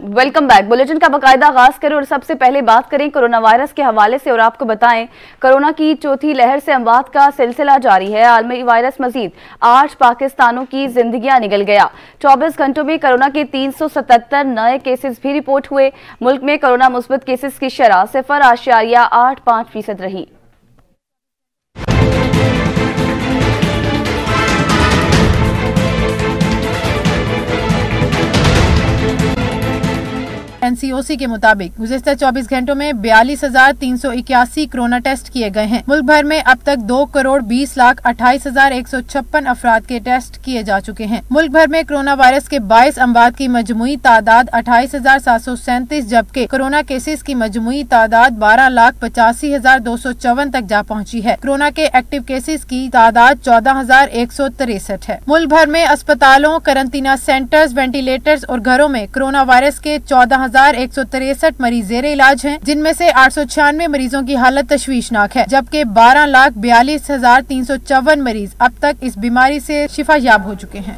welcome back bulletin का बकायदा आगाज करें और सबसे पहले बात करें कोरोना वायरस के हवाले से और आपको बताएं कोरोना की चौथी लहर से अमवात का सिलसिला जारी है आलमी वायरस मजीद आठ पाकिस्तानों की जिंदगियां निकल गया 24 घंटों में कोरोना के 377 नए केसेस भी रिपोर्ट हुए मुल्क में कोरोना मुस्बत केसेस की शराह सिफर आशारिया आठ पांच फीसद रही एनसीओसी के मुताबिक गुजशत चौबीस घंटों में बयालीस हजार तीन सौ इक्यासी कोरोना टेस्ट किए गए हैं मुल्क भर में अब तक दो करोड़ बीस लाख अट्ठाईस हजार एक सौ छप्पन अफराद के टेस्ट किए जा चुके हैं मुल्क भर में कोरोना वायरस के बाईस अमवाद की मजमुई तादाद अट्ठाईस हजार सात सौ सैंतीस जबकि कोरोना केसेस की मजमुई तादाद बारह लाख पचासी हजार दो सौ चौवन तक जा पहुँची है कोरोना के एक्टिव केसेज की तादाद चौदह हजार एक सौ तिरसठ है मुल्क भर में अस्पतालों करंतना सेंटर्स वेंटिलेटर्स और घरों में कोरोना वायरस के चौदह हजार एक सौ तिरसठ मरीज जेर इलाज हैं जिनमें ऐसी आठ सौ छियानवे मरीजों की हालत तश्वीशनाक है जबकि बारह लाख बयालीस हजार तीन सौ चौवन मरीज अब तक इस बीमारी ऐसी शिफा याब हो चुके हैं